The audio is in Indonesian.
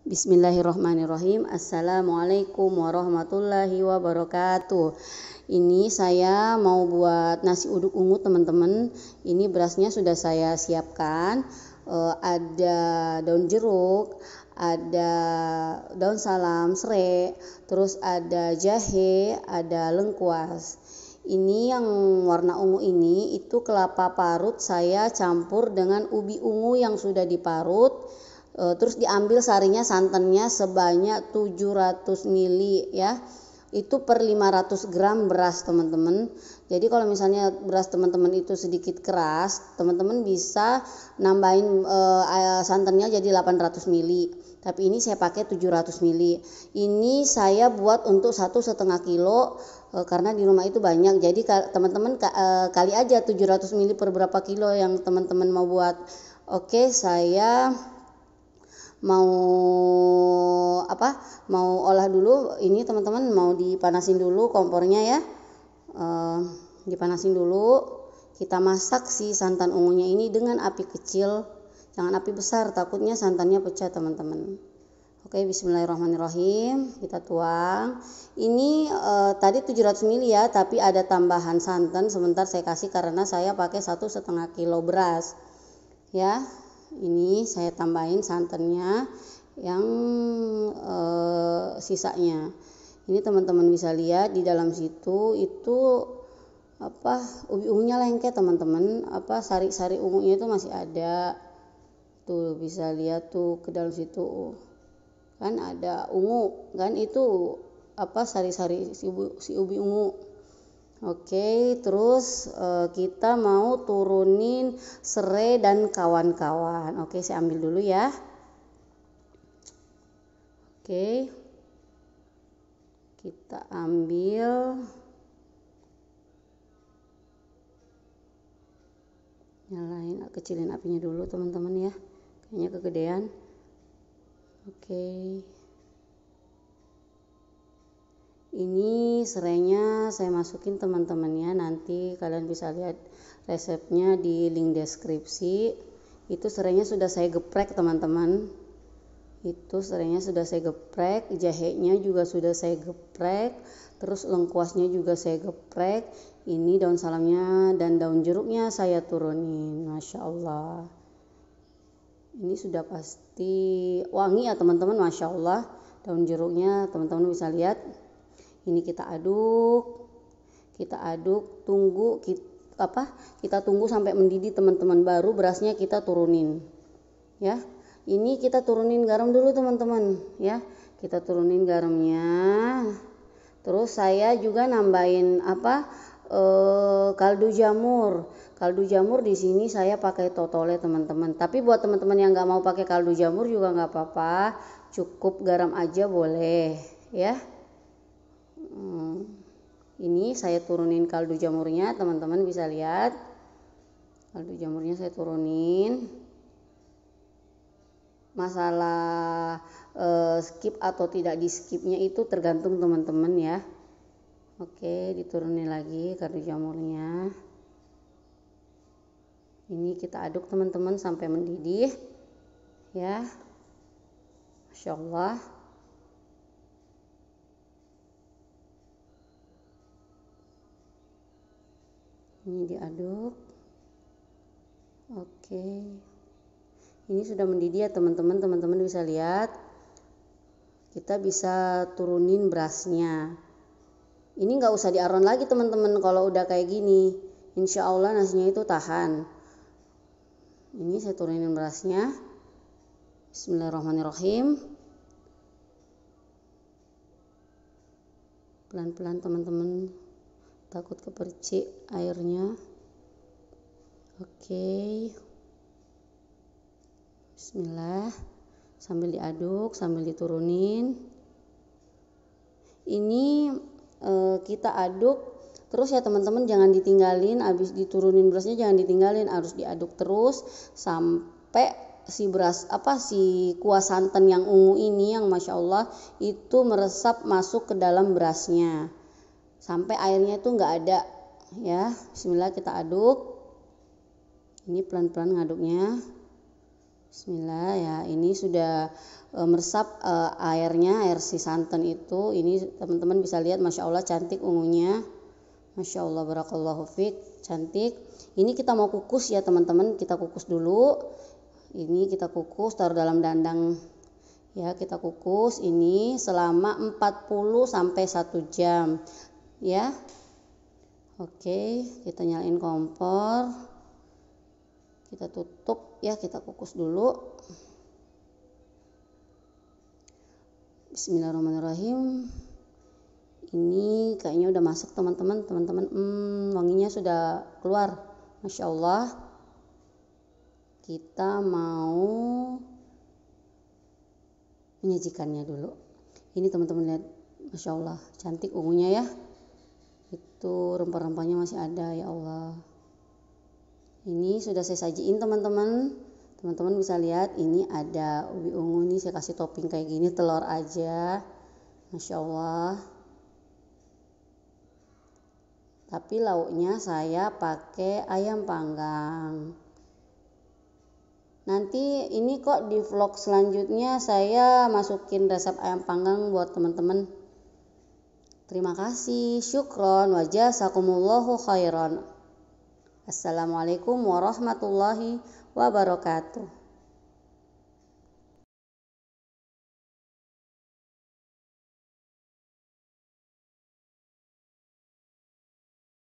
Bismillahirrahmanirrahim. Assalamualaikum warahmatullahi wabarakatuh. Ini saya mau buat nasi uduk ungu teman-teman. Ini berasnya sudah saya siapkan. E, ada daun jeruk, ada daun salam serai, terus ada jahe, ada lengkuas. Ini yang warna ungu ini itu kelapa parut saya campur dengan ubi ungu yang sudah diparut e, terus diambil sarinya santannya sebanyak 700 ml ya itu per 500 gram beras teman-teman jadi kalau misalnya beras teman-teman itu sedikit keras teman-teman bisa nambahin e, santannya jadi 800 ml tapi ini saya pakai 700 ml ini saya buat untuk satu setengah kilo e, karena di rumah itu banyak jadi teman-teman ka, e, kali aja 700 ml per berapa kilo yang teman-teman mau buat oke saya mau apa mau olah dulu ini teman-teman mau dipanasin dulu kompornya ya e, dipanasin dulu kita masak si santan ungunya ini dengan api kecil jangan api besar takutnya santannya pecah teman-teman Oke bismillahirrahmanirrahim kita tuang ini e, tadi 700 ml ya tapi ada tambahan santan sebentar saya kasih karena saya pakai satu setengah kilo beras ya ini saya tambahin santannya yang e, sisanya ini teman-teman bisa lihat di dalam situ itu apa ubi ungunya lengket teman-teman apa sari-sari ungunya itu masih ada tuh bisa lihat tuh ke dalam situ kan ada ungu kan itu apa sari-sari si si ubi ungu Oke, terus uh, kita mau turunin serai dan kawan-kawan. Oke, saya ambil dulu ya. Oke. Kita ambil Nyalain, ah, kecilin apinya dulu teman-teman ya. Kayaknya kegedean. Oke ini serainya saya masukin teman-temannya nanti kalian bisa lihat resepnya di link deskripsi itu serainya sudah saya geprek teman-teman itu serainya sudah saya geprek jahenya juga sudah saya geprek terus lengkuasnya juga saya geprek ini daun salamnya dan daun jeruknya saya turunin Masya Allah ini sudah pasti wangi ya teman-teman Masya Allah daun jeruknya teman-teman bisa lihat ini kita aduk kita aduk tunggu kita, apa kita tunggu sampai mendidih teman-teman baru berasnya kita turunin ya ini kita turunin garam dulu teman-teman ya kita turunin garamnya terus saya juga nambahin apa e, kaldu jamur kaldu jamur di sini saya pakai totole teman-teman tapi buat teman-teman yang nggak mau pakai kaldu jamur juga nggak apa-apa cukup garam aja boleh ya Hmm. ini saya turunin kaldu jamurnya teman-teman bisa lihat kaldu jamurnya saya turunin masalah eh, skip atau tidak di skipnya itu tergantung teman-teman ya oke diturunin lagi kaldu jamurnya ini kita aduk teman-teman sampai mendidih ya Masya Allah ini diaduk oke ini sudah mendidih ya teman-teman teman-teman bisa lihat kita bisa turunin berasnya ini nggak usah diaron lagi teman-teman kalau udah kayak gini insya Allah nasinya itu tahan ini saya turunin berasnya bismillahirrahmanirrahim pelan-pelan teman-teman takut kepercik airnya oke bismillah sambil diaduk sambil diturunin ini e, kita aduk terus ya teman-teman jangan ditinggalin habis diturunin berasnya jangan ditinggalin harus diaduk terus sampai si beras apa si kuah santan yang ungu ini yang masya Allah itu meresap masuk ke dalam berasnya sampai airnya itu nggak ada ya Bismillah kita aduk ini pelan-pelan ngaduknya Bismillah ya ini sudah e, meresap e, airnya air si santan itu ini teman-teman bisa lihat Masya Allah cantik ungunya Masya Allah barakallahu cantik ini kita mau kukus ya teman-teman kita kukus dulu ini kita kukus taruh dalam dandang ya kita kukus ini selama 40 sampai 1 jam ya oke kita nyalain kompor kita tutup ya kita kukus dulu Bismillahirrahmanirrahim ini kayaknya udah masuk teman-teman teman-teman hmm, wanginya sudah keluar Masya Allah kita mau menyajikannya dulu ini teman-teman lihat Masya Allah cantik ungunya ya itu rempah-rempahnya masih ada ya Allah ini sudah saya sajiin teman-teman teman-teman bisa lihat ini ada ubi ungu nih saya kasih topping kayak gini telur aja Masya Allah tapi lauknya saya pakai ayam panggang nanti ini kok di vlog selanjutnya saya masukin resep ayam panggang buat teman-teman Terima kasih, syukron, wajah sakumullahu khairan. Assalamualaikum warahmatullahi wabarakatuh.